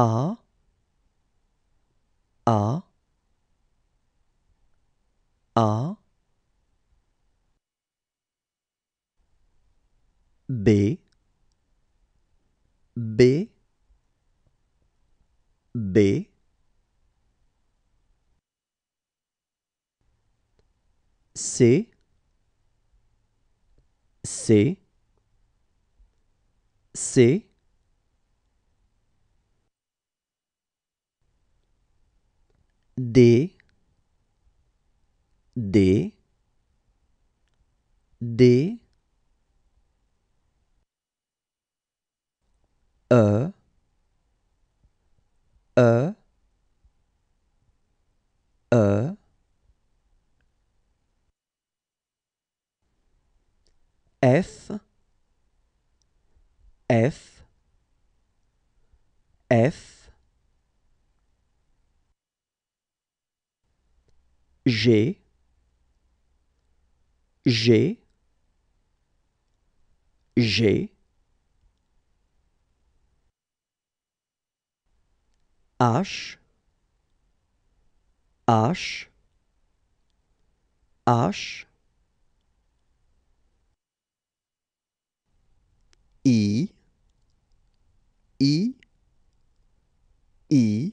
R R R B B B C C C D D D E E E F F F j'ai, j'ai, G, H, H, H, I, I, I,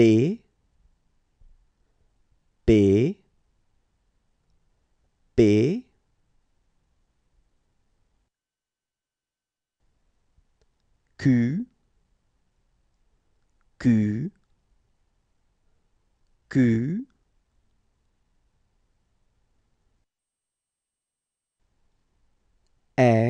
B B B Q Q Q R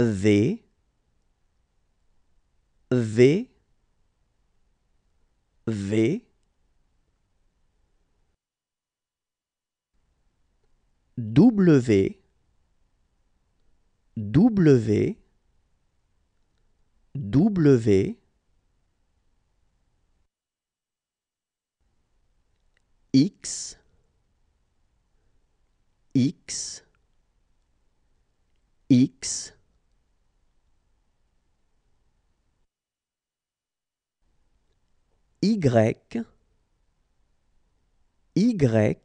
V V V W W W X X X Y, Y,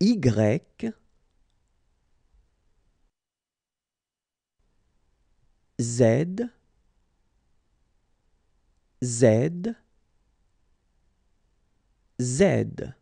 Y, Z, Z, Z.